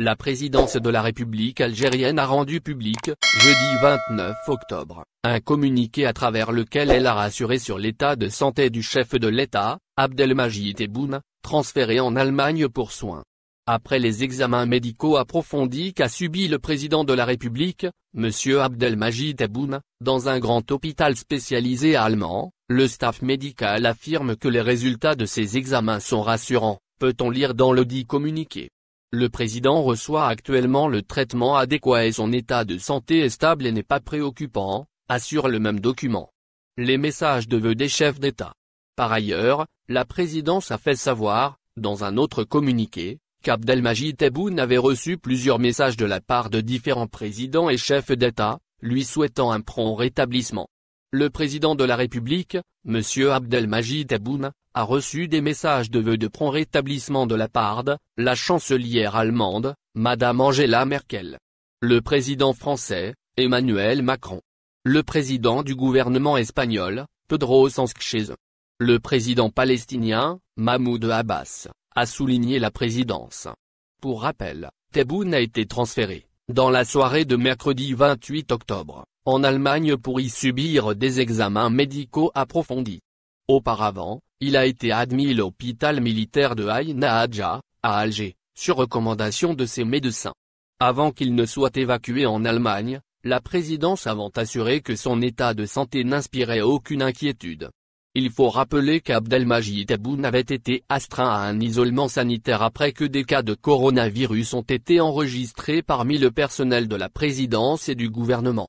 La présidence de la République algérienne a rendu public, jeudi 29 octobre, un communiqué à travers lequel elle a rassuré sur l'état de santé du chef de l'État, Abdelmajid Tebboune, transféré en Allemagne pour soins. Après les examens médicaux approfondis qu'a subi le président de la République, M. Abdelmajid Tebboune, dans un grand hôpital spécialisé allemand, le staff médical affirme que les résultats de ces examens sont rassurants, peut-on lire dans le dit communiqué. Le président reçoit actuellement le traitement adéquat et son état de santé est stable et n'est pas préoccupant, assure le même document. Les messages de vœux des chefs d'État. Par ailleurs, la présidence a fait savoir, dans un autre communiqué, qu'Abdelmajid Tebboune avait reçu plusieurs messages de la part de différents présidents et chefs d'État, lui souhaitant un prompt rétablissement le président de la République, M. Abdelmajid Aboum, a reçu des messages de vœux de prompt rétablissement de la part la chancelière allemande, Mme Angela Merkel. Le président français, Emmanuel Macron. Le président du gouvernement espagnol, Pedro Sánchez. Le président palestinien, Mahmoud Abbas, a souligné la présidence. Pour rappel, Tebboune a été transféré, dans la soirée de mercredi 28 octobre, en Allemagne pour y subir des examens médicaux approfondis. Auparavant, il a été admis à l'hôpital militaire de Aïna Hadja, à Alger, sur recommandation de ses médecins. Avant qu'il ne soit évacué en Allemagne, la présidence avant assuré que son état de santé n'inspirait aucune inquiétude. Il faut rappeler qu'Abdelmajid Aboun avait été astreint à un isolement sanitaire après que des cas de coronavirus ont été enregistrés parmi le personnel de la présidence et du gouvernement.